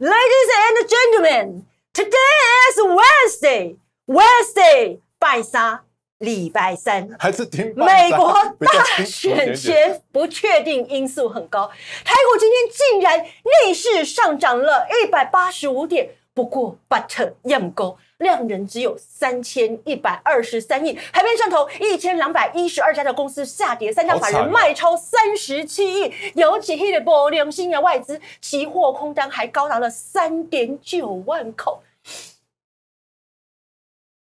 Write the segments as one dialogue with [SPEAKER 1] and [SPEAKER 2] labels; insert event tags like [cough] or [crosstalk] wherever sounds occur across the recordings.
[SPEAKER 1] Ladies and gentlemen, today is Wednesday. Wednesday, 拜沙，礼拜三，
[SPEAKER 2] 还是挺。美国大选前
[SPEAKER 1] 不确定因素很高。泰国今天竟然逆势上涨了一百八十五点，不过 But 样高。量人只有三千一百二十三亿，台币上头一千两百一十二家的公司下跌，三家法人卖超三十七亿，尤其 b 个不良性的外资期货空单还高达了三点九万口。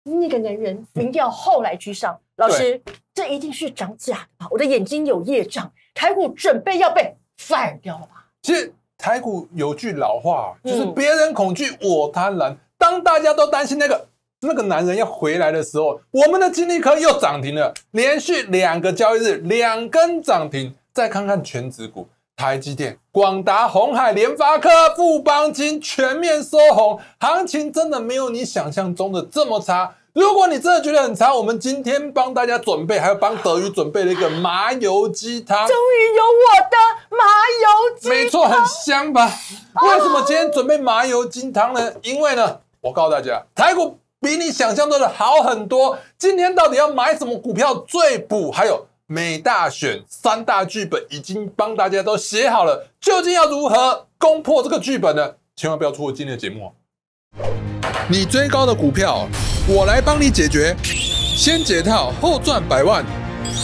[SPEAKER 1] 那个男人民调后来居上，老师，这一定是涨假的吧？我的眼睛有业障，台股准备要被反掉了吧？
[SPEAKER 2] 其实台股有句老话，就是别人恐惧，我贪婪。当大家都担心那个那个男人要回来的时候，我们的金立科又涨停了，连续两个交易日两根涨停。再看看全指股，台积电、广达、红海、联发科、富邦金全面收红，行情真的没有你想象中的这么差。如果你真的觉得很差，我们今天帮大家准备，还要帮德宇准备了一个麻油鸡汤。终于有我的麻油鸡，没错，很香吧？为什么今天准备麻油鸡汤呢？因为呢。我告诉大家，台股比你想象中的好很多。今天到底要买什么股票最补？还有美大选三大剧本已经帮大家都写好了，究竟要如何攻破这个剧本呢？千万不要错过今天的节目你追高的股票，我来帮你解决，先解套后赚百万，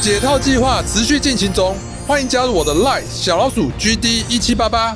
[SPEAKER 2] 解套计划持续进行中，欢迎加入我的 Live 小老鼠 GD 一七八八。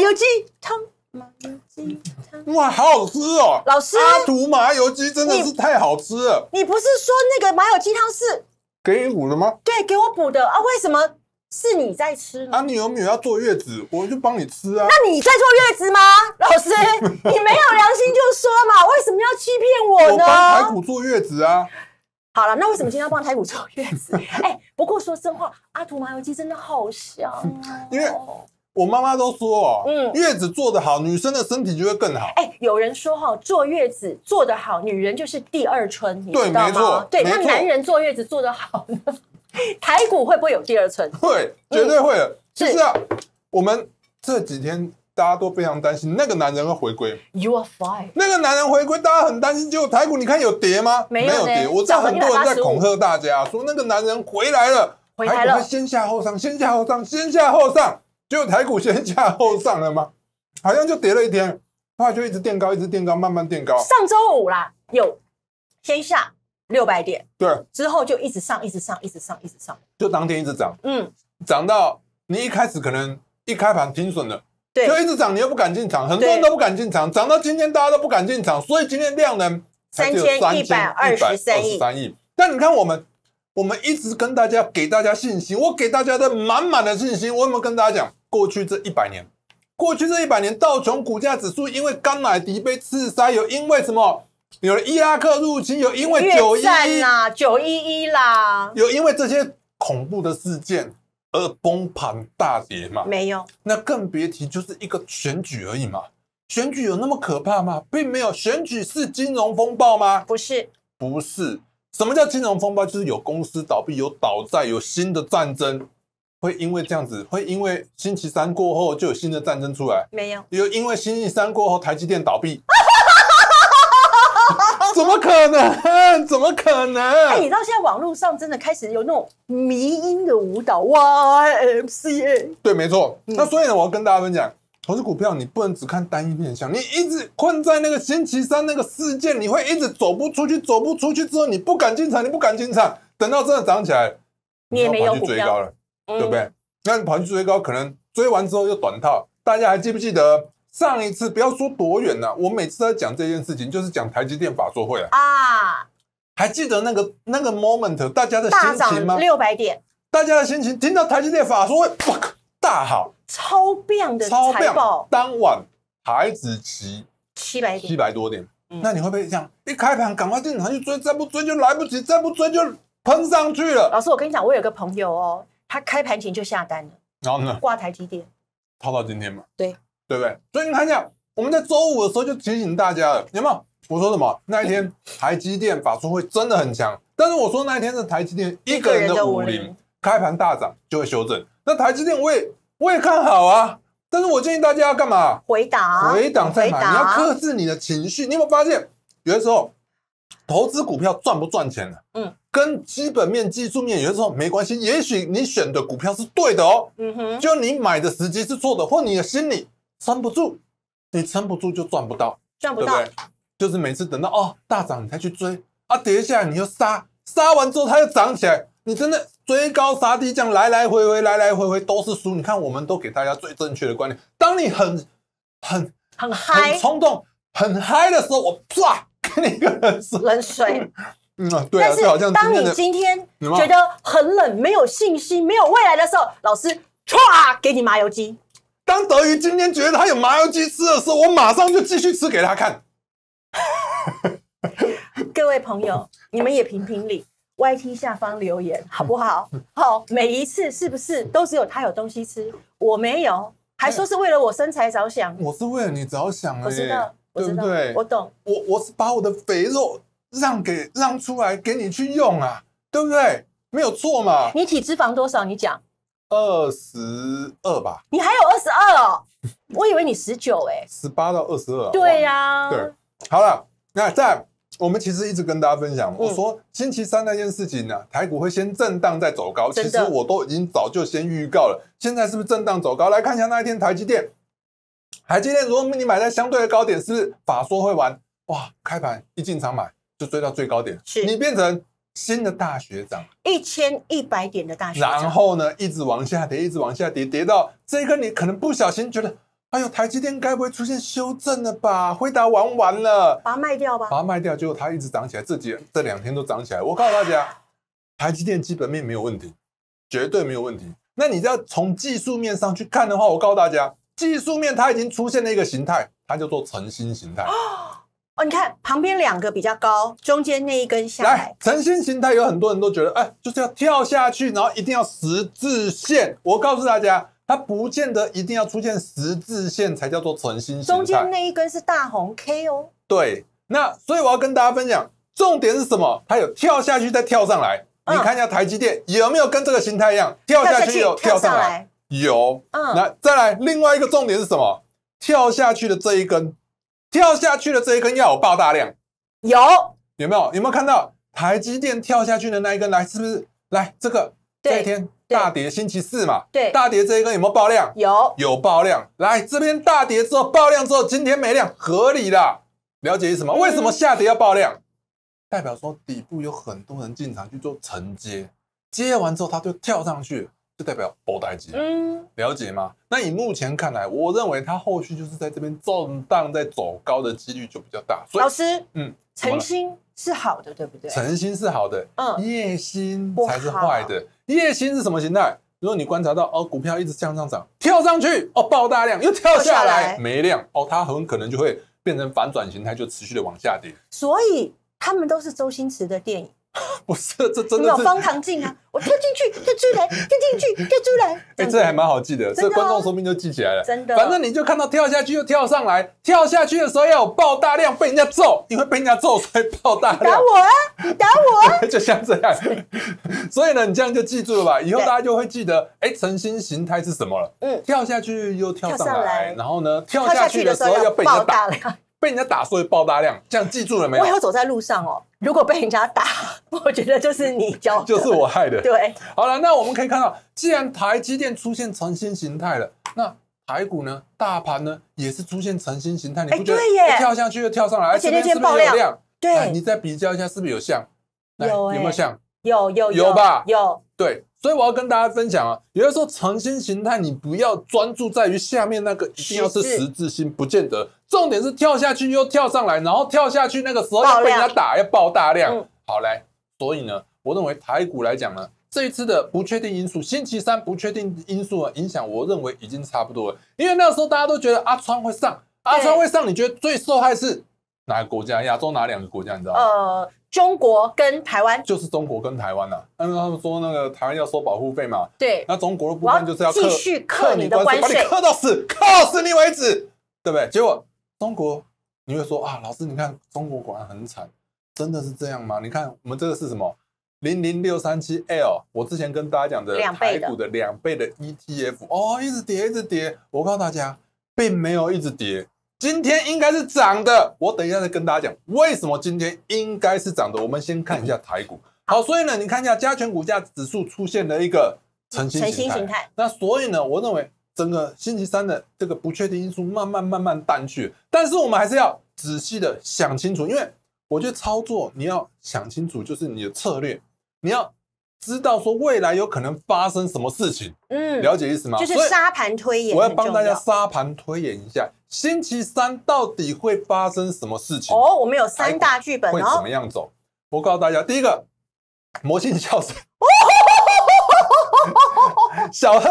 [SPEAKER 1] 油鸡汤，麻油鸡汤，哇，好好吃哦！老师，阿图麻油鸡真的是
[SPEAKER 2] 太好吃了。
[SPEAKER 1] 你不是说那个麻油鸡汤是
[SPEAKER 2] 给你补的吗？对，
[SPEAKER 1] 给我补的啊？为什么是你在吃呢？啊，你有没有
[SPEAKER 2] 要坐月子？我就帮你吃啊。那你在坐
[SPEAKER 1] 月子吗，[laughs] 老师？你没有良心就说嘛，为什么要欺骗我呢？我帮排
[SPEAKER 2] 骨坐月子啊。
[SPEAKER 1] 好了，那为什么今天要帮排骨坐月子？[laughs] 哎，不过说真话，阿图麻油鸡真的好香，
[SPEAKER 2] 因为。我妈妈都说哦，嗯，月子坐得好，女生的身体就会更好。
[SPEAKER 1] 哎，有人说哈，坐月子坐得好，女人就是第二春，你知道吗？对，那男人坐月子坐得好呢？[laughs] 台股会不会有第二春？
[SPEAKER 2] 会，绝对会的。其实啊，我们这几天大家都非常担心那个男人会回归。You are fine。那个男人回归，大家很担心，结果台股你看有跌吗？没有跌。我知道很多人在恐吓大家说，那个男人回来了，回来了，先下后上，先下后上，先下后上。就台股先下后上了吗？[laughs] 好像就跌了一天，后来就一直垫高，一直垫高，慢慢垫高。上
[SPEAKER 1] 周五啦，有先下六百点，对，之后就一直上，一直上，一直上，一直上，
[SPEAKER 2] 就当天一直涨，嗯，涨到你一开始可能一开盘停损了，就一直涨，你又不敢进场，很多人都不敢进场，涨到今天大家都不敢进场，所以今天量能三千一百二十三亿。但你看我们，我们一直跟大家给大家信心，我给大家的满满的信心，我有没有跟大家讲？过去这一百年，过去这一百年，道琼股价指数因为甘乃迪被刺杀，有因为什么？有了伊拉克入侵，有因为九一一啦，九
[SPEAKER 1] 一一啦，
[SPEAKER 2] 有因为这些恐怖的事件而崩盘大跌嘛？没有，那更别提就是一个选举而已嘛。选举有那么可怕吗？并没有。选举是金融风暴吗？不是，不是。什么叫金融风暴？就是有公司倒闭，有倒债，有新的战争。会因为这样子，会因为星期三过后就有新的战争出来？没有，有因为星期三过后台积电倒闭？[laughs] 怎么可
[SPEAKER 1] 能？怎
[SPEAKER 2] 么可能？哎，你到
[SPEAKER 1] 现在网络上真的开始有那种迷因的舞蹈哇？MCA？
[SPEAKER 2] 对，没错。那所以呢，我要跟大家分享，投资股票你不能只看单一面相，你一直困在那个星期三那个事件，你会一直走不出去，走不出去之后你不敢进场，你不敢进场，等到真的涨起来，你也没有股票了。对不对？那你跑去追高，可能追完之后又短套。大家还记不记得上一次？不要说多远了，我每次在讲这件事情，就是讲台积电法说会
[SPEAKER 1] 啊。
[SPEAKER 2] 还记得那个那个 moment 大家的心情吗？六百点，大家的心情听到台积电法说会，哇，大好，超棒的超棒。当晚台子期七百点，七百多点。那你会不会这样？一开盘赶快进场去追，再不追就来不及，再不追就喷上去了。老师，我跟你讲，我有个朋友哦。
[SPEAKER 1] 他开盘前就下单了，然后呢？挂台积电，
[SPEAKER 2] 套到今天嘛？对对不对？所以你看一下，我们在周五的时候就提醒大家了，有没有？我说什么？那一天台积电法术会真的很强，但是我说那一天的台积电一个人的五零开盘大涨就会修正。那台积电我也我也看好啊，但是我建议大家要干嘛？
[SPEAKER 1] 回档，回档在哪？你要克
[SPEAKER 2] 制你的情绪。你有没有发现有的时候投资股票赚不赚钱的？嗯。跟基本面、技术面，有的时候没关系。也许你选的股票是对的哦，嗯哼，就你买的时机是错的，或你的心理撑不住，你撑不住就赚不到，赚不到，对不对？就是每次等到哦大涨你才去追啊，跌下来你又杀，杀完之后它又涨起来，你真的追高杀低，这样来来回回，来来回回都是输。你看，我们都给大家最正确的观念，当你很很很很冲动、很嗨的时候，我啪给你一个冷水。[laughs] 嗯，对啊，但是当你今天觉得
[SPEAKER 1] 很冷、没有信心、没有未来的时候，老师唰给你麻油鸡。
[SPEAKER 2] 当德云今天觉得他有麻油鸡吃的时候，我马上就继续吃给他看。[laughs] 各位
[SPEAKER 1] 朋友，你们也评评理，YT 下方留言好不好？[laughs] 好，每一次是不是都只有他有东西吃，我没有，还说是为了我身材着想，我
[SPEAKER 2] 是为了你着想我知道，对不对？我懂，我我是把我的肥肉。让给让出来给你去用啊，对不对？没有错嘛。
[SPEAKER 1] 你体脂肪多少？你讲
[SPEAKER 2] 二十二吧。
[SPEAKER 1] 你还有二十二哦，我以为你十九哎。
[SPEAKER 2] 十八到二十二。对呀。对，好了，那在我们其实一直跟大家分享我说星期三那件事情呢，台股会先震荡再走高。其实我都已经早就先预告了。现在是不是震荡走高？来看一下那一天台积电。台积电，如果你买在相对的高点，是不是法说会玩？哇，开盘一进场买。就追到最高点，是你变成新的大学长，
[SPEAKER 1] 一千一百点的大学长，然后
[SPEAKER 2] 呢，一直往下跌，一直往下跌，跌到这个你可能不小心觉得，哎呦，台积电该不会出现修正了吧？回答完完了，
[SPEAKER 1] 把它卖掉吧，
[SPEAKER 2] 把它卖掉，结果它一直涨起来，这几这两天都涨起来。我告诉大家，台积电基本面没有问题，绝对没有问题。那你要从技术面上去看的话，我告诉大家，技术面它已经出现了一个形态，它叫做成心形态
[SPEAKER 1] 你看旁边两个比较高，中间那一根下来，
[SPEAKER 2] 诚心形态有很多人都觉得，哎，就是要跳下去，然后一定要十字线。我告诉大家，它不见得一定要出现十字线才叫做诚心形态。中间那
[SPEAKER 1] 一根是大红 K 哦。
[SPEAKER 2] 对，那所以我要跟大家分享，重点是什么？它有跳下去，再跳上来。你看一下台积电有没有跟这个形态一样，跳下去又跳上来？有。嗯，来再来另外一个重点是什么？跳下去的这一根。跳下去的这一根要有爆大量，有有没有？有没有看到台积电跳下去的那一根来？是不是来这个？对，天大跌，星期四嘛，对，大跌这一根有没有爆量？有，有爆量。来这边大跌之后爆量之后，今天没量，合理的。了解是什么？为什么下跌要爆量？代表说底部有很多人进场去做承接，接完之后他就跳上去。就代表爆大机，嗯，了解吗？那以目前看来，我认为它后续就是在这边震荡，在走高的几率就比较大。所以老师，嗯，诚心是好的，对不对？诚心是好的，嗯，业心才是坏的。业心是什么形态？如果你观察到哦，股票一直向上涨，跳上去哦，爆大量又跳下来没量哦，它很可能就会变成反转形态，就持续的往下跌。所以他们都是
[SPEAKER 1] 周星驰的电影。
[SPEAKER 2] 我 [laughs] 这这真的有方
[SPEAKER 1] 糖镜啊！[laughs] 我跳进去，跳出来，跳进
[SPEAKER 2] 去，跳出来。[laughs] 哎，这还蛮好记的。这观众说不定就记起来了。真的，反正你就看到跳下去又跳上来，跳下去的时候要有爆大量被人家揍，你会被人家揍所以爆大量。打我
[SPEAKER 1] 啊！你打我啊！
[SPEAKER 2] 就像这样。所以呢，你这样就记住了吧？以后大家就会记得，哎，成心形态是什么了？嗯，跳下去又跳上来，然后呢，跳下去的时候要被爆大量，被人家打所以爆大量，这样记住了没有？我以后
[SPEAKER 1] 走在路上哦。如果被人家打，
[SPEAKER 2] 我觉得就是你教，就是我害的。对，好了，那我们可以看到，既然台积电出现成新形态了，那台股呢，大盘呢，也是出现成新形态，你不觉得？耶跳下去又跳上来，而且那边有量，对，你再比较一下，是不是有像？
[SPEAKER 1] 有有没有像？
[SPEAKER 2] 有有有吧，有。对，所以我要跟大家分享啊，有的时候成新形态，你不要专注在于下面那个，一定要是十字星，不见得。重点是跳下去又跳上来，然后跳下去那个时候要被人家打要爆大量，好嘞。所以呢，我认为台股来讲呢，这一次的不确定因素，星期三不确定因素啊影响，我认为已经差不多了。因为那时候大家都觉得阿川会上，阿川会上，你觉得最受害是哪个国家？亚洲哪两个国家？你知道？呃，中国跟台湾，就是中国跟台湾呐。因为他们说那个台湾要收保护费嘛，对，那中国的部分就是要继续克你的关税，把你克到死，克死你为止，对不对？结果。中国你会说啊，老师，你看中国果然很惨，真的是这样吗？你看我们这个是什么？零零六三七 L，我之前跟大家讲的台股的两倍的 ETF 哦，一直跌一直跌。我告诉大家，并没有一直跌，今天应该是涨的。我等一下再跟大家讲为什么今天应该是涨的。我们先看一下台股。好，所以呢，你看一下加权股价指数出现了一个成新形态，那所以呢，我认为。整个星期三的这个不确定因素慢慢慢慢淡去，但是我们还是要仔细的想清楚，因为我觉得操作你要想清楚，就是你的策略，你要知道说未来有可能发生什么事情，嗯，了解意思吗？就是沙
[SPEAKER 1] 盘推演，我要帮大家
[SPEAKER 2] 沙盘推演一下星期三到底会发生什么事情。哦，
[SPEAKER 1] 我们有三大剧本会怎
[SPEAKER 2] 么样走？我告诉大家，第一个魔性笑声。小贺，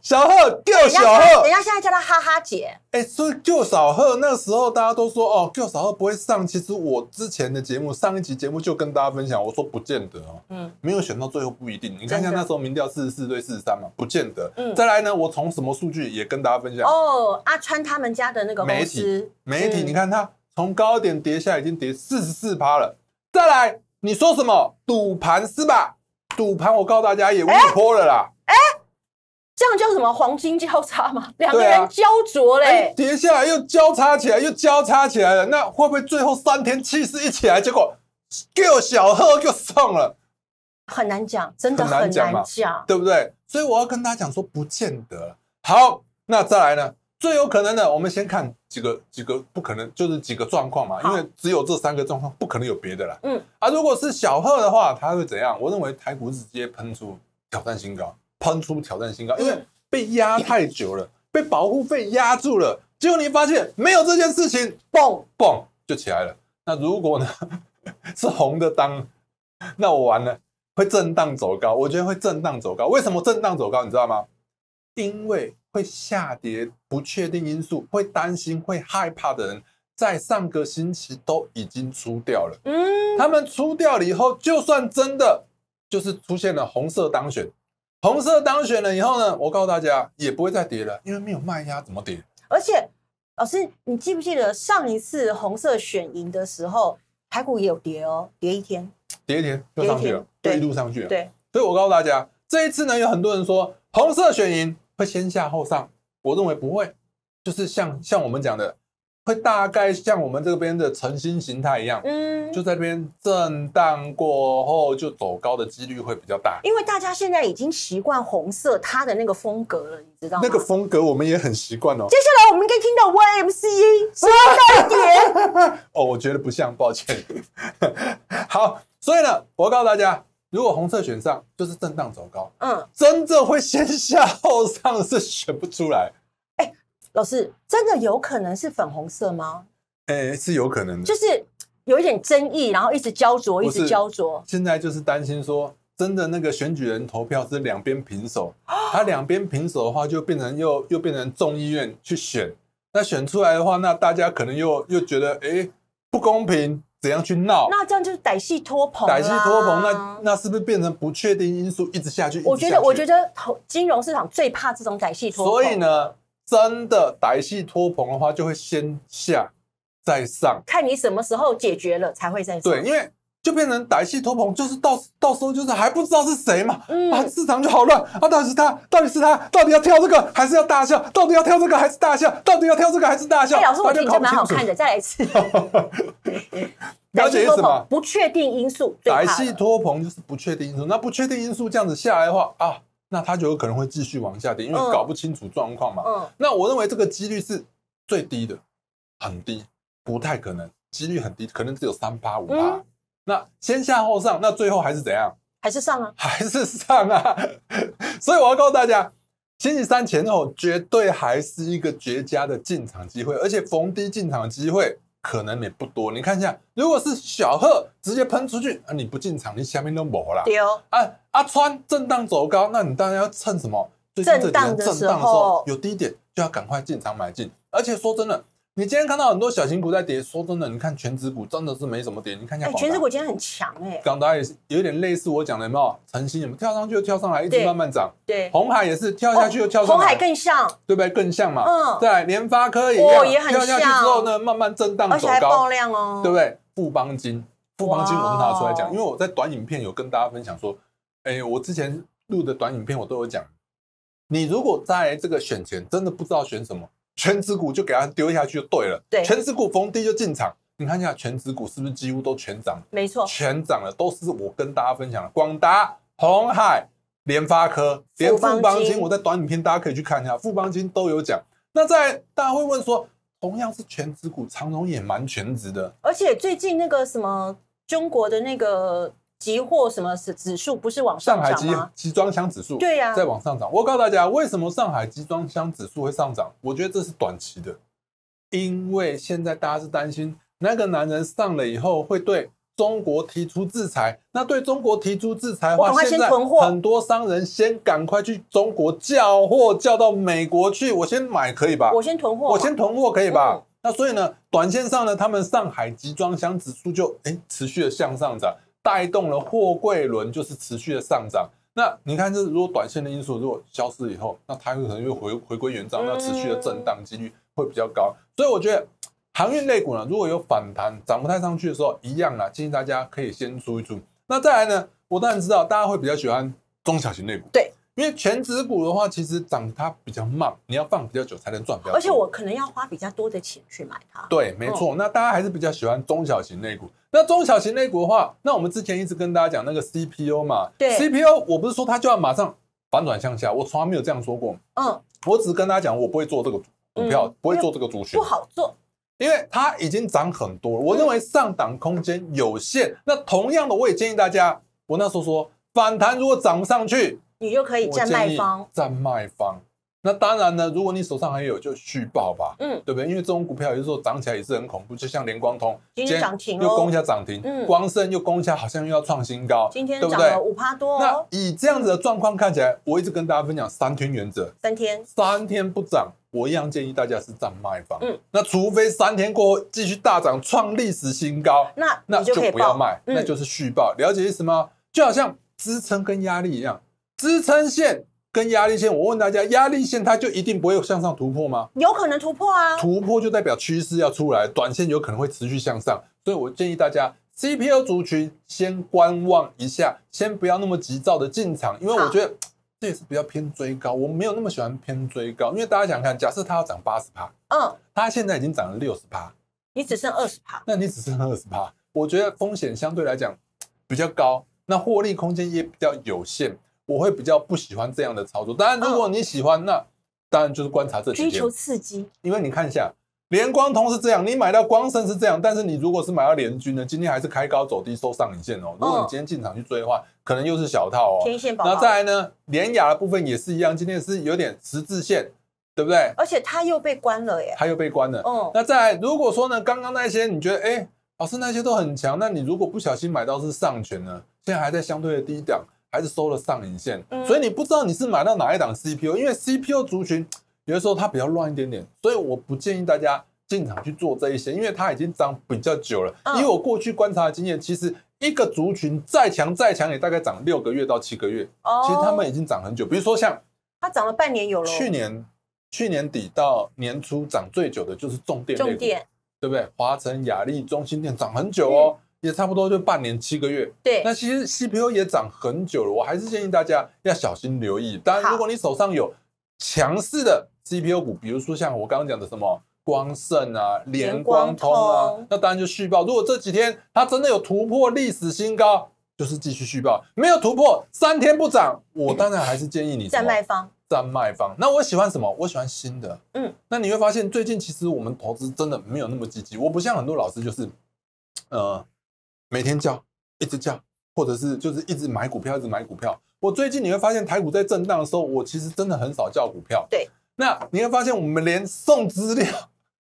[SPEAKER 2] 小贺救小贺！人
[SPEAKER 1] 家现在叫他哈哈姐。
[SPEAKER 2] 哎，所以救小贺那时候大家都说哦，救小贺不会上。其实我之前的节目，上一集节目就跟大家分享，我说不见得哦。嗯，没有选到最后不一定。你看一下那时候民调四十四对四十三嘛，不见得。嗯，再来呢，我从什么数据也跟大家分享。
[SPEAKER 1] 哦，阿川他们家的那个
[SPEAKER 2] 媒体，媒体，你看他从高点跌下，已经跌四十四趴了。再来，你说什么赌盘是吧？赌盘，我告诉大家也乌托了啦！哎，
[SPEAKER 1] 这样叫什么黄金交叉吗？两个人焦灼嘞，
[SPEAKER 2] 跌下来又交叉起来，又交叉起来了，那会不会最后三天气势一起来，结果给小贺就上了？
[SPEAKER 1] 很难讲，真的很难讲
[SPEAKER 2] 对不对？所以我要跟大家讲说，不见得好。那再来呢？最有可能的，我们先看。几个几个不可能，就是几个状况嘛，因为只有这三个状况，不可能有别的了。嗯，啊，如果是小贺的话，他会怎样？我认为台股直接喷出挑战新高，喷出挑战新高，因为被压太久了，被保护费压住了。结果你发现没有这件事情，嘣嘣就起来了。那如果呢 [laughs] 是红的当，那我完了，会震荡走高。我觉得会震荡走高。为什么震荡走高？你知道吗？因为。会下跌，不确定因素会担心，会害怕的人，在上个星期都已经出掉了。嗯，他们出掉了以后，就算真的就是出现了红色当选，红色当选了以后呢，我告诉大家也不会再跌了，因为没有卖家怎么跌？而且，老
[SPEAKER 1] 师，你记不记得上一次红色选赢的时候，排骨也有跌哦，跌一天，
[SPEAKER 2] 跌一天就上去了，一路上去了。对，所以我告诉大家，这一次呢，有很多人说红色选赢。会先下后上，我认为不会，就是像像我们讲的，会大概像我们这边的诚心形态一样，嗯，就在边震荡过后就走高的几率会比较大，因
[SPEAKER 1] 为大家现在已经习惯红色它的那个风格了，你知道？那个
[SPEAKER 2] 风格我们也很习惯哦。接下
[SPEAKER 1] 来我们应该听到 y m c 说到么
[SPEAKER 2] 哦，我觉得不像，抱歉。[laughs] 好，所以呢，我告诉大家。如果红色选上，就是震荡走高。嗯，真正会先下后上是选不出来。
[SPEAKER 1] 哎，老师，真的有可能是粉红色吗？
[SPEAKER 2] 哎，是有可能的，就
[SPEAKER 1] 是有一点争议，然后一直焦灼，一直焦灼。
[SPEAKER 2] 现在就是担心说，真的那个选举人投票是两边平手，他两边平手的话，就变成又又变成众议院去选。那选出来的话，那大家可能又又觉得，哎，不公平。怎样去闹？那
[SPEAKER 1] 这样就是歹戏托棚，歹戏托棚，那
[SPEAKER 2] 那是不是变成不确定因素一直下去？我觉得，我觉得，
[SPEAKER 1] 金融市场最怕这种歹戏托。所以
[SPEAKER 2] 呢，真的歹戏托棚的话，就会先下再上，
[SPEAKER 1] 看你什么时候解决了才会再上。对，因为。
[SPEAKER 2] 就变成歹戏托棚，就是到到时候就是还不知道是谁嘛，啊，市场就好乱啊！到底是他，到底是他，到底要跳这个还是要大笑，到底要跳这个还是大笑，到底要跳这个还是大笑？老师，我理解蛮好看的，再来一次。[laughs] 了解什么？
[SPEAKER 1] 不确定
[SPEAKER 2] 因素。歹戏托棚就是不确定因素。那不确定因素这样子下来的话啊，那它就有可能会继续往下跌，因为搞不清楚状况嘛。嗯，那我认为这个几率是最低的，很低，不太可能，几率很低，可能只有三八五八。那先下后上，那最后还是怎样？还是上啊，[laughs] 还是上啊。所以我要告诉大家，星期三前后绝对还是一个绝佳的进场机会，而且逢低进场机会可能也不多。你看一下，如果是小贺直接喷出去啊，你不进场，你下面都没了。丢啊！阿川震荡走高，那你当然要趁什么？震荡的时候有低点就要赶快进场买进。而且说真的。你今天看到很多小型股在跌，说真的，你看全指股真的是没什么跌。你看一下，全指股
[SPEAKER 1] 今天很强哎，
[SPEAKER 2] 港达也是有点类似我讲的，有没有？晨曦你们跳上去又跳上来，一直慢慢涨。对，红海也是跳下去又跳上来，红海更像，对不对？更像嘛。嗯。对，联发科也有，哦，也很像。跳下去之后呢，慢慢震荡走高，而且爆量哦，对不对？富邦金，富邦金我拿出来讲，因为我在短影片有跟大家分享说，哎，我之前录的短影片我都有讲，你如果在这个选前真的不知道选什么。全指股就给它丢下去就对了。对，全指股逢低就进场。你看一下全指股是不是几乎都全涨？
[SPEAKER 1] 没错，全
[SPEAKER 2] 涨了，都是我跟大家分享的。广达、红海、联发科、连富邦金，我在短影片大家可以去看一下，富邦金都有讲。那在大家会问说，同样是全指股，长荣也蛮全值的，
[SPEAKER 1] 而且最近那个什么中国的那个。集货什么指指数不是往上涨吗？上海
[SPEAKER 2] 集集装箱指数对呀，在往上涨。我告诉大家，为什么上海集装箱指数会上涨？我觉得这是短期的，因为现在大家是担心那个男人上了以后会对中国提出制裁。那对中国提出制裁的话，现在很多商人先赶快去中国叫货，叫到美国去。我先买可以吧？我先囤货，我先囤货可以吧？那所以呢，短线上呢，他们上海集装箱指数就哎持续的向上涨。带动了货柜轮就是持续的上涨。那你看，这如果短线的因素如果消失以后，那它有可能又回回归原状，要持续的震荡几率会比较高。所以我觉得航运类股呢，如果有反弹涨不太上去的时候，一样啊，建议大家可以先做一做。那再来呢，我当然知道大家会比较喜欢中小型类股。对，因为全指股的话，其实涨它比较慢，你要放比较久才能赚。而且我
[SPEAKER 1] 可能要花比较多的钱去买它。对，没错。
[SPEAKER 2] 那大家还是比较喜欢中小型类股。那中小型类股的话，那我们之前一直跟大家讲那个 CPU 嘛，对，CPU，我不是说它就要马上反转向下，我从来没有这样说过。嗯，我只是跟大家讲，我不会做这个股票，不会做这个主选，不好做，因为它已经涨很多了。我认为上档空间有限。那同样的，我也建议大家，我那时候说，反弹如果涨不上去，
[SPEAKER 1] 你就可以站卖方，
[SPEAKER 2] 站卖方。那当然呢，如果你手上还有，就续报吧，嗯，对不对？因为这种股票有时候涨起来也是很恐怖，就像联光通今天涨停哦，又攻一下涨停，嗯，光盛又攻一下，好像又要创新高，今天对不对？五
[SPEAKER 1] 趴多。那
[SPEAKER 2] 以这样子的状况看起来，我一直跟大家分享三天原则，三天三天不涨，我一样建议大家是站卖方。嗯，那除非三天过后继续大涨创历史新高，
[SPEAKER 1] 那那就不要卖，那就
[SPEAKER 2] 是续报，了解意思吗？就好像支撑跟压力一样，支撑线。跟压力线，我问大家，压力线它就一定不会向上突破吗？
[SPEAKER 1] 有可能突破啊，
[SPEAKER 2] 突破就代表趋势要出来，短线有可能会持续向上。所以我建议大家，C P U 族群先观望一下，先不要那么急躁的进场，因为我觉得这也是比较偏追高，我没有那么喜欢偏追高，因为大家想看，假设它要涨八十帕，嗯，它现在已经涨了六十帕，你只剩二十帕，那你只剩二十帕，我觉得风险相对来讲比较高，那获利空间也比较有限。我会比较不喜欢这样的操作，当然如果你喜欢，那当然就是观察这追求刺激。因为你看一下，连光同是这样，你买到光胜是这样，但是你如果是买到联军呢，今天还是开高走低收上影线哦。如果你今天进场去追的话，可能又是小套哦。天线宝。那再来呢，连雅的部分也是一样，今天是有点十字线，对不对？
[SPEAKER 1] 而且它又被关了耶，
[SPEAKER 2] 它又被关了。嗯，那再来，如果说呢，刚刚那些你觉得，哎，老师那些都很强，那你如果不小心买到是上权呢，现在还在相对的低档。还是收了上影线，所以你不知道你是买到哪一档 CPU，因为 CPU 族群有的时候它比较乱一点点，所以我不建议大家进场去做这一些，因为它已经涨比较久了。以我过去观察的经验，其实一个族群再强再强也大概涨六个月到七个月。其实他们已经涨很久。比如说像
[SPEAKER 1] 它涨了半年有。了，去
[SPEAKER 2] 年去年底到年初涨最久的就是重电，重电对不对？华晨、雅利、中心电涨很久哦。也差不多就半年七个月，对。那其实 CPU 也涨很久了，我还是建议大家要小心留意。当然，如果你手上有强势的 CPU 股，比如说像我刚刚讲的什么光盛啊、联光通啊，那当然就续报。如果这几天它真的有突破历史新高，就是继续续报；没有突破，三天不涨，我当然还是建议你在卖方，在卖方。那我喜欢什么？我喜欢新的。嗯。那你会发现，最近其实我们投资真的没有那么积极。我不像很多老师，就是，呃。每天叫，一直叫，或者是就是一直买股票，一直买股票。我最近你会发现台股在震荡的时候，我其实真的很少叫股票。对，那你会发现我们连送资料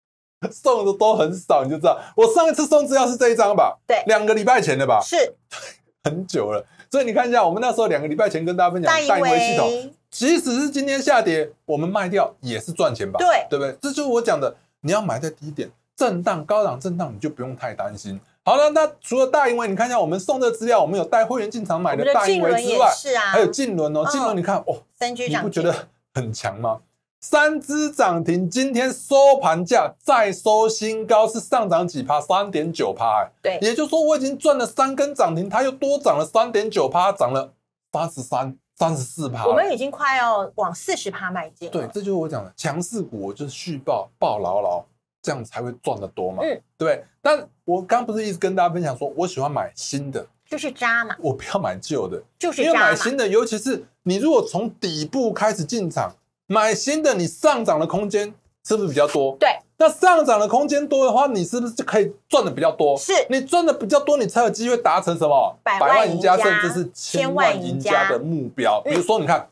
[SPEAKER 2] [laughs] 送的都很少，你就知道我上一次送资料是这一张吧？对，两个礼拜前的吧？是，[laughs] 很久了。所以你看一下，我们那时候两个礼拜前跟大家分享带盈系统，即使是今天下跌，我们卖掉也是赚钱吧？对，对不对？这就是我讲的，你要买在低点，震荡、高档震荡你就不用太担心。好了，那除了大盈轮，你看一下我们送的资料，我们有带会员进场买的。大盈轮之外，是啊，还有净轮哦。净轮你看哦，
[SPEAKER 1] 三只你不觉得
[SPEAKER 2] 很强吗？三只涨停，今天收盘价再收新高，是上涨几趴？三点九趴，哎，对，也就是说我已经赚了三根涨停，它又多涨了三点九趴，涨了八十三、三十四趴，我们
[SPEAKER 1] 已经快要往四十趴迈进。对，这
[SPEAKER 2] 就是我讲的强势股，就是续爆爆牢牢。这样才会赚得多嘛？嗯，对。但我刚不是一直跟大家分享，说我喜欢买新的，就
[SPEAKER 1] 是渣嘛。我
[SPEAKER 2] 不要买旧的，就是因为买新的，尤其是你如果从底部开始进场买新的，你上涨的空间是不是比较多？对。那上涨的空间多的话，你是不是就可以赚的比较多？是。你赚的比较多，你才有机会达成什么百万赢家，甚至是千万赢家的目标。比如说，你看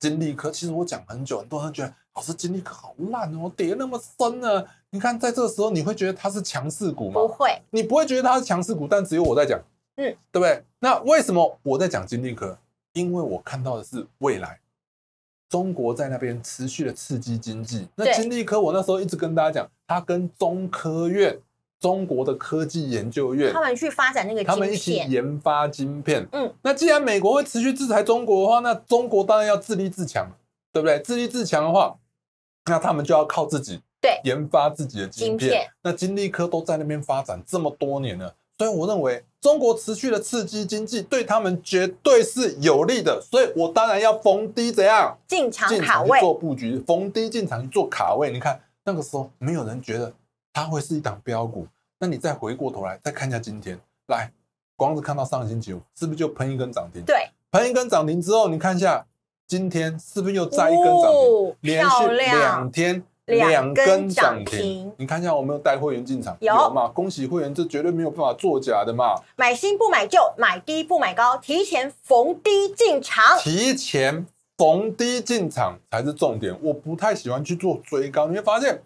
[SPEAKER 2] 金利科，其实我讲很久，很多人觉得老师金利科好烂哦，跌那么深呢。你看，在这个时候，你会觉得它是强势股吗？不会，你不会觉得它是强势股。但只有我在讲，嗯，对不对？那为什么我在讲金粒科？因为我看到的是未来，中国在那边持续的刺激经济。那金粒科，我那时候一直跟大家讲，它跟中科院、中国的科技研究院，他
[SPEAKER 1] 们去发展那个，他们一起
[SPEAKER 2] 研发晶片。嗯，那既然美国会持续制裁中国的话，那中国当然要自立自强，对不对？自立自强的话，那他们就要靠自己。对，研发自己的芯片，那金立科都在那边发展这么多年了，所以我认为中国持续的刺激经济对他们绝对是有利的，所以我当然要逢低怎样
[SPEAKER 1] 进场卡位做
[SPEAKER 2] 布局，逢低进场去做卡位。你看那个时候没有人觉得它会是一档标股，那你再回过头来再看一下今天，来光是看到上个星期五是不是就喷一根涨停？对，喷一根涨停之后，你看一下今天是不是又再一根涨停，连续两天。两根涨停，你看一下，我没有带会员进场，有嘛？恭喜会员，这绝对没有办法作假的嘛！
[SPEAKER 1] 买新不买旧，买低不买高，提前逢低进场。提
[SPEAKER 2] 前逢低进场才是重点，我不太喜欢去做追高。你会发现，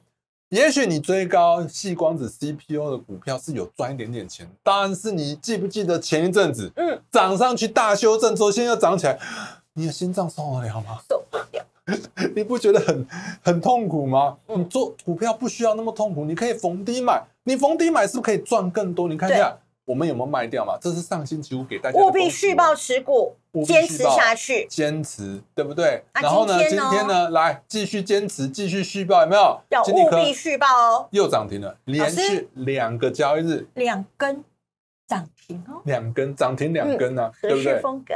[SPEAKER 2] 也许你追高细光子 CPU 的股票是有赚一点点钱，但是你记不记得前一阵子，嗯，涨上去大修正，之现在又涨起来，你的心脏受得了吗？受不了。[laughs] 你不觉得很很痛苦吗？你做股票不需要那么痛苦，你可以逢低买。你逢低买是不是可以赚更多？你看一下我们有没有卖掉嘛？这是上星期五给大家务必续报持股，坚持下去，坚持对不对？然后呢，今天呢，来继续坚持，继续续报有没有？要务必续报哦！又涨停了，连续两个交易日，
[SPEAKER 1] 两根涨停
[SPEAKER 2] 哦，两根涨停，两根呢，对不对？风格。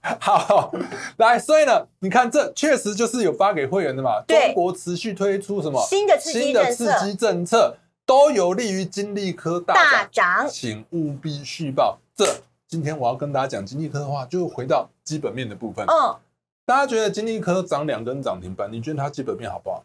[SPEAKER 2] [laughs] 好，来，所以呢，你看这确实就是有发给会员的嘛。中国持续推出什么新的新的刺激政策，都有利于金利科大涨，请务必续报。这今天我要跟大家讲金利科的话，就回到基本面的部分。嗯，大家觉得金利科涨两根涨停板，你觉得它基本面好不好？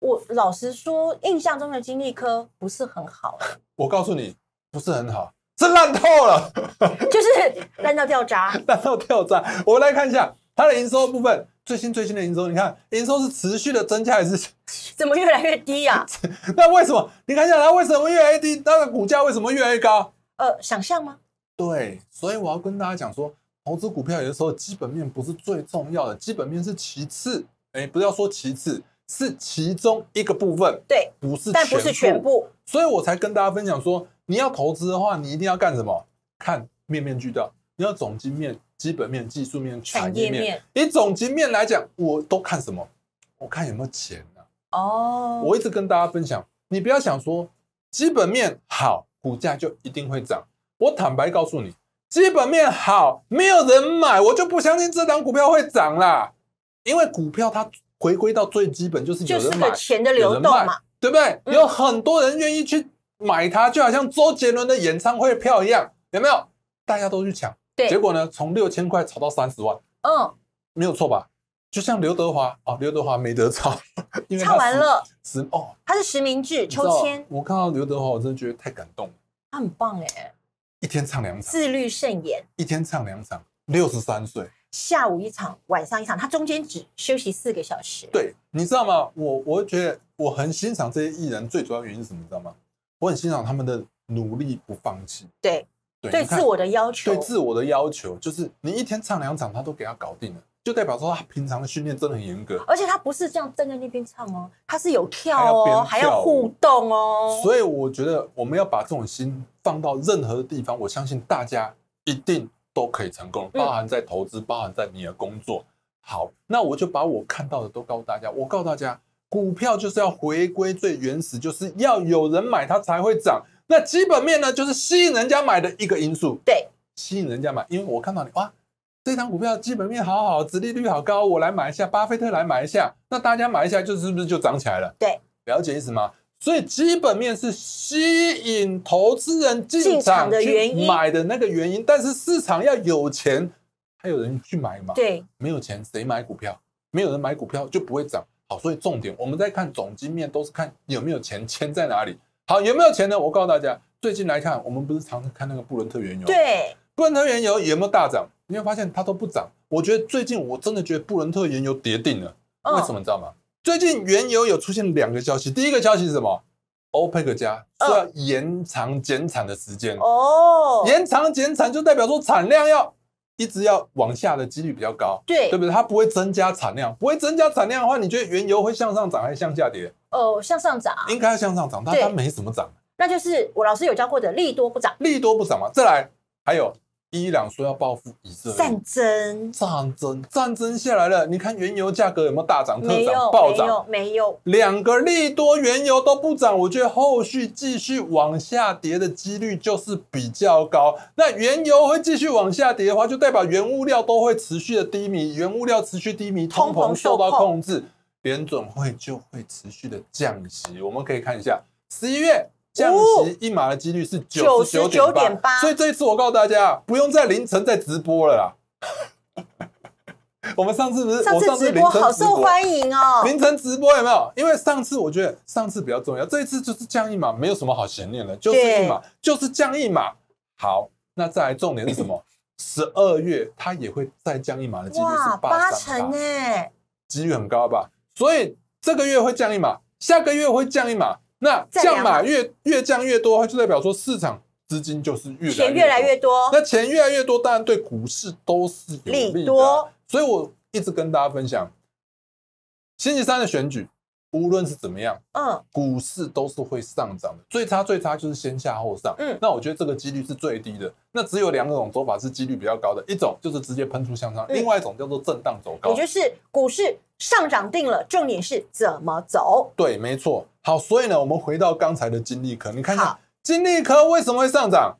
[SPEAKER 1] 我老实说，印象中的金利科不是很好。
[SPEAKER 2] 我告诉你，不是很好。是烂透了，[laughs]
[SPEAKER 1] [laughs] 就是烂到掉渣，
[SPEAKER 2] 烂到掉渣。我们来看一下它的营收部分，最新最新的营收，你看营收是持续的增加还是
[SPEAKER 1] 怎么越来越低呀？
[SPEAKER 2] [laughs] 那为什么？你看一下它为什么越来越低？它的股价为什么越来越高？呃，想象吗？对，所以我要跟大家讲说，投资股票有的时候基本面不是最重要的，基本面是其次，哎，不要说其次，是其中一个部分，对，不是，但不是全部，所以我才跟大家分享说。你要投资的话，你一定要干什么？看面面俱到。你要总经面、基本面、技术面、产业面。以总经面来讲，我都看什么？我看有没有钱呢？
[SPEAKER 1] 哦，我一直
[SPEAKER 2] 跟大家分享，你不要想说基本面好，股价就一定会涨。我坦白告诉你，基本面好，没有人买，我就不相信这档股票会涨啦。因为股票它回归到最基本，就是就是钱的流动嘛，对不对？有很多人愿意去。买它就好像周杰伦的演唱会票一样，有没有？大家都去抢，对。结果呢，从六千块炒到三十万，嗯，没有错吧？就像刘德华啊，刘德华没得炒，[laughs] 唱完了，实哦，
[SPEAKER 1] 他是实名制抽签。
[SPEAKER 2] 我看到刘德华，我真的觉得太感动了，
[SPEAKER 1] 他很棒哎，
[SPEAKER 2] 一天唱两场，自
[SPEAKER 1] 律盛严，
[SPEAKER 2] 一天唱两场，六十三岁，
[SPEAKER 1] 下午一场，晚上一场，他中间只休息四个小时。
[SPEAKER 2] 对，你知道吗？我我觉得我很欣赏这些艺人，最主要原因是什么？你知道吗？我很欣赏他们的努力，不放弃。对，对，自我的要求，对自我的要求，就是你一天唱两场，他都给他搞定了，就代表说他平常的训练真的很严格。而
[SPEAKER 1] 且他不是这样站在那边唱哦，他
[SPEAKER 2] 是有跳哦，还要互
[SPEAKER 1] 动哦。
[SPEAKER 2] 所以我觉得我们要把这种心放到任何的地方，我相信大家一定都可以成功，包含在投资，包含在你的工作。好，那我就把我看到的都告诉大家。我告诉大家。股票就是要回归最原始，就是要有人买它才会涨。那基本面呢，就是吸引人家买的一个因素。对，吸引人家买，因为我看到你哇，这张股票基本面好好，殖利率好高，我来买一下，巴菲特来买一下，那大家买一下，就是不是就涨起来了？对，了解意思吗？所以基本面是吸引投资人进场的原因，买的那个原因。但是市场要有钱，还有人去买嘛。对，没有钱谁买股票？没有人买股票就不会涨。好，所以重点，我们在看总金面都是看有没有钱，钱在哪里？好，有没有钱呢？我告诉大家，最近来看，我们不是常常看那个布伦特原油？对，布伦特原油有没有大涨？你会发现它都不涨。我觉得最近我真的觉得布伦特原油跌定了。为什么你知道吗？最近原油有出现两个消息，第一个消息是什么？OPEC 加是要延长减产的时间
[SPEAKER 1] 哦，延
[SPEAKER 2] 长减产就代表说产量要。一直要往下的几率比较高，对，对不对？它不会增加产量，不会增加产量的话，你觉得原油会向上涨还是向下跌？
[SPEAKER 1] 哦，向上涨，应该
[SPEAKER 2] 向上涨，但它没怎么涨。
[SPEAKER 1] 那就是我老师有教过的，利多不涨，利多不涨嘛。
[SPEAKER 2] 再来，还有。伊朗说要报复以色列，战争，战争，战争下来了。你看原油价格有没有大涨？特涨、暴涨？没有。两个利多，原油都不涨，我觉得后续继续往下跌的几率就是比较高。那原油会继续往下跌的话，就代表原物料都会持续的低迷，原物料持续低迷，通膨受到控制，联准会就会持续的降息。我们可以看一下十一月。降级一码的几率是九十九点八，所以这一次我告诉大家，不用在凌晨再直播了啦。[laughs] 我们上次不是，上次直播好受欢
[SPEAKER 1] 迎哦。凌晨
[SPEAKER 2] 直播有没有？因为上次我觉得上次比较重要，这一次就是降一码，没有什么好悬念的，就是一码，就是降一码。好，那再来重点是什么？[laughs] 十二月它也会再降一码的几率是八成，哎，几率很高吧？所以这个月会降一码，下个月会降一码。那降嘛越越降越多，就代表说市场资金就是越来钱越来越多。那钱越来越多，当然对股市都是有利多。所以我一直跟大家分享，星期三的选举，无论是怎么样，嗯，股市都是会上涨的。最差最差就是先下后上，嗯，那我觉得这个几率是最低的。那只有两种走法是几率比较高的，一种就是直接喷出向上，另外一种叫做震荡走高。也就是
[SPEAKER 1] 股市上涨定了，重点是怎么走？
[SPEAKER 2] 对，没错。好，所以呢，我们回到刚才的金利科，你看一下金利科为什么会上涨，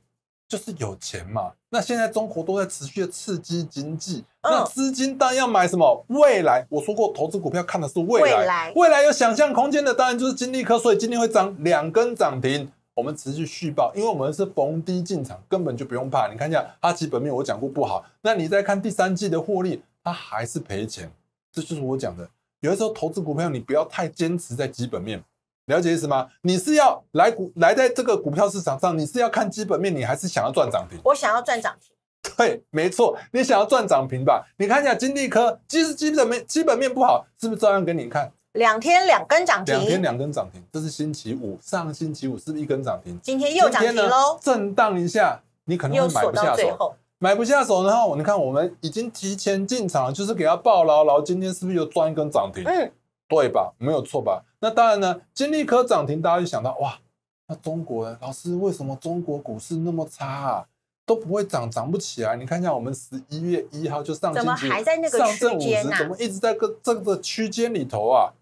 [SPEAKER 2] 就是有钱嘛。那现在中国都在持续的刺激经济，那资金当然要买什么未来。我说过，投资股票看的是未来，未来有想象空间的，当然就是金利科。所以今天会涨两根涨停，我们持续续报，因为我们是逢低进场，根本就不用怕。你看一下，它基本面我讲过不好，那你再看第三季的获利，它还是赔钱。这就是我讲的，有的时候投资股票，你不要太坚持在基本面。了解意思吗？你是要来股来在这个股票市场上，你是要看基本面，你还是想要赚涨停？
[SPEAKER 1] 我想要赚涨停。
[SPEAKER 2] 对，没错，你想要赚涨停吧？你看一下金地科，其实基本面基本面不好，是不是照样给你看？
[SPEAKER 1] 两天两根涨停，两天
[SPEAKER 2] 两根涨停，这是星期五，上星期五是不是一根涨停？今天又涨停喽，震荡一下，你可能会买不下手，买不下手的话，你看我们已经提前进场，就是给它报牢然今天是不是又赚一根涨停？嗯。对吧？没有错吧？那当然呢。金利科涨停，大家就想到哇，那中国人老师为什么中国股市那么差，啊，都不会涨，涨不起来？你看一下，我们十一月一号就上，怎么还在那个区间啊？怎么一直在个这个区间里头啊？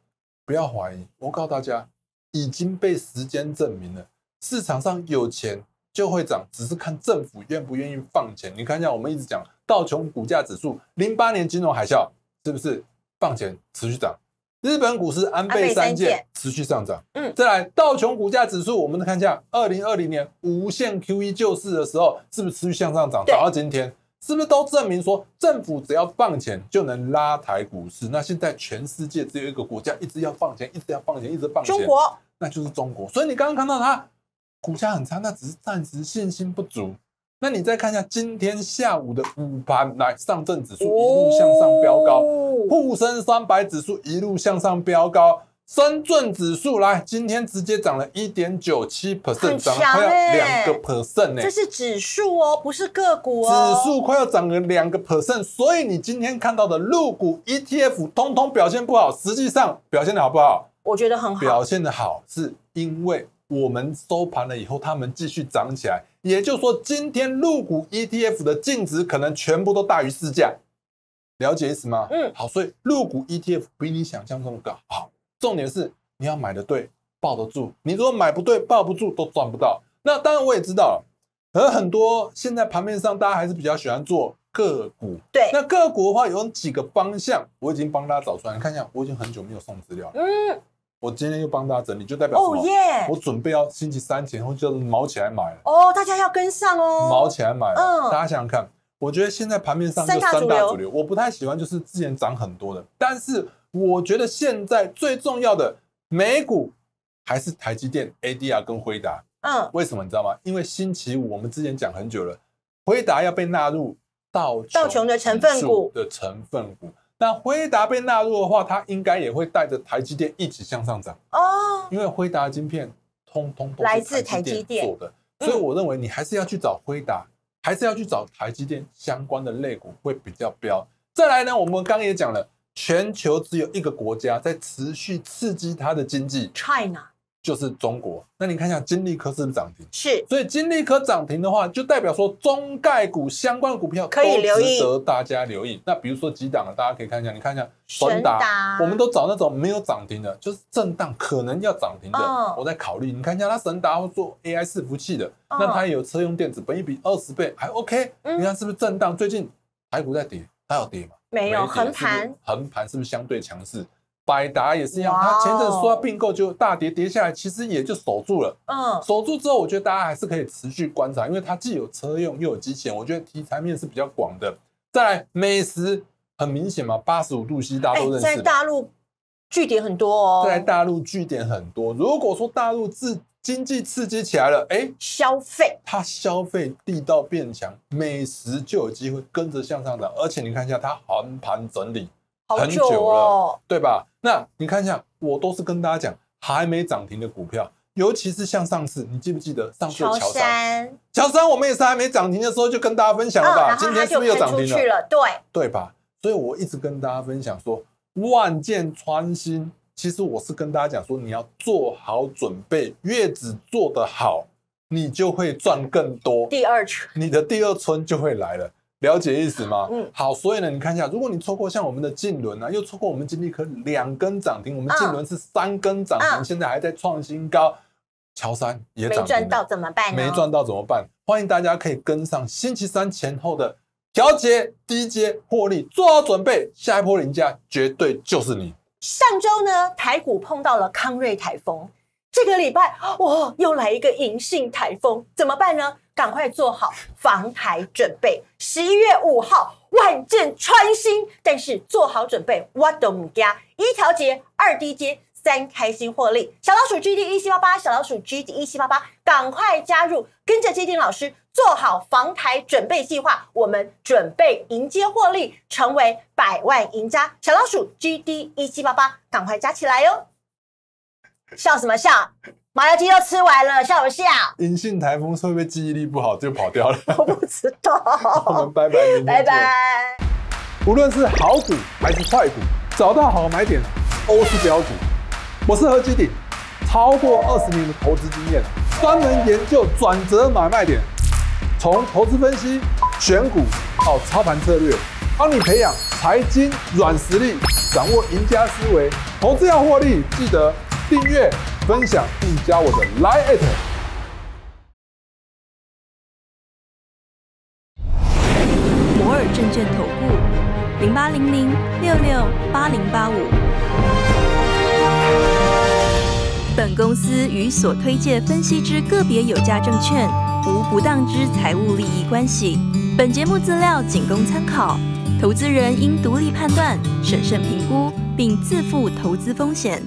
[SPEAKER 2] 不要怀疑，我告诉大家，已经被时间证明了，市场上有钱就会涨，只是看政府愿不愿意放钱。你看一下，我们一直讲道琼股价指数，零八年金融海啸是不是放钱持续涨？日本股市安倍三件持续上涨，嗯，再来道琼股价指数，我们看一下，二零二零年无限 QE 救市的时候，是不是持续向上涨，涨到今天，是不是都证明说政府只要放钱就能拉抬股市？那现在全世界只有一个国家一直要放钱，一直要放钱，一直放钱，中国，那就是中国。所以你刚刚看到它股价很差，那只是暂时信心不足。那你再看一下今天下午的午盘，来，上证指数一路向上飙高，沪深三百指数一路向上飙高，深圳指数来，今天直接涨了一点九七 %，percent，涨了快要两个 percent 呢。这是指数
[SPEAKER 1] 哦，不是个股哦。指数
[SPEAKER 2] 快要涨了两个 percent，所以你今天看到的入股 ETF 通通表现不好，实际上表现的好不好？我觉得很好。表现的好，是因为我们收盘了以后，他们继续涨起来。也就是说，今天入股 ETF 的净值可能全部都大于市价，了解意思吗？嗯，好，所以入股 ETF 比你想象中的更好。重点是你要买的对，抱得住。你如果买不对，抱不住，都赚不到。那当然我也知道，而很多现在盘面上大家还是比较喜欢做个股。对，那个股的话有几个方向，我已经帮大家找出来。你看一下，我已经很久没有送资料。嗯。我今天又帮大家整理，就代表什么？哦耶！我准备要星期三前后就毛起来买。
[SPEAKER 1] 哦，大家要跟上哦。毛
[SPEAKER 2] 起来买，嗯，大家想想看，我觉得现在盘面上就三大主流，我不太喜欢就是之前涨很多的。但是我觉得现在最重要的美股还是台积电 ADR 跟辉达。嗯，为什么你知道吗？因为星期五我们之前讲很久了，辉达要被纳入到道琼的成分股的成分股。那辉达被纳入的话，它应该也会带着台积电一起向上涨哦，因为辉达晶片通通来自台积电做的，所以我认为你还是要去找辉达，还是要去找台积电相关的类股会比较标。再来呢，我们刚也讲了，全球只有一个国家在持续刺激它的经济，China。就是中国，那你看一下金利科是不是涨停？是，所以金利科涨停的话，就代表说中概股相关股票可以值得大家留意。那比如说几档了，大家可以看一下，你看一下神达，我们都找那种没有涨停的，就是震荡可能要涨停的，我在考虑。你看一下它神达做 AI 伺服器的，那它也有车用电子，本一比二十倍还 OK。你看是不是震荡？最近台股在跌，它要跌吗？没有横盘，横盘是不是相对强势？百达也是一样，它前阵说要并购就大跌跌下来，其实也就守住了。嗯，守住之后，我觉得大家还是可以持续观察，因为它既有车用又有机险，我觉得题材面是比较广的。再来，美食很明显嘛，八十五度 C 大家都认识，在大
[SPEAKER 1] 陆据点很多，哦，在
[SPEAKER 2] 大陆据点很多。如果说大陆自经济刺激起来了，哎，消费它消费力道变强，美食就有机会跟着向上涨。而且你看一下它横盘整理。很久了，对吧？那你看一下，我都是跟大家讲还没涨停的股票，尤其是像上次，你记不记得上次乔山？乔山我们也是还没涨停的时候就跟大家分享了吧？今天是不是又涨去了，对对吧？所以我一直跟大家分享说万箭穿心。其实我是跟大家讲说，你要做好准备，月子做得好，你就会赚更多。第二春，你的第二春就会来了。了解意思吗？嗯，好，所以呢，你看一下，如果你错过像我们的晋轮啊，又错过我们金立科两根涨停，我们晋轮是三根涨停，现在还在创新高，乔山也涨没赚
[SPEAKER 1] 到怎么办？没赚
[SPEAKER 2] 到怎么办？欢迎大家可以跟上星期三前后的调节低阶获利，做好准备，下一波赢家绝对就是你。
[SPEAKER 1] 上周呢，台股碰到了康瑞台风。这个礼拜，哇，又来一个银杏台风，怎么办呢？赶快做好防台准备。十一月五号，万箭穿心，但是做好准备，我的母家，一条街，二 D 街，三开心获利。小老鼠 GD 一七八八，小老鼠 GD 一七八八，赶快加入，跟着杰丁老师做好防台准备计划，我们准备迎接获利，成为百万赢家。小老鼠 GD 一七八八，赶快加起来哟。笑什么笑？麻油鸡都吃完了，笑什么笑？
[SPEAKER 2] 银杏台风会不会记忆力不好就跑掉了？[laughs] 我不知道。我们拜拜，拜拜。无论是好股还是坏股，找到好买点都是标股。我是何基鼎，超过二十年的投资经验，专门研究转折买卖点，从投资分析选股到操盘策略，帮你培养财经软实力，掌握赢家思维。投资要获利，记得。订阅、分享并加我的 Line
[SPEAKER 1] 摩尔证券投顾零八零零六六八零八五。本公司与所推介分析之个别有价证券无不当之财务利益关系。本节目资料仅供参考，投资人应独立判断、审慎评估，并自负投资风险。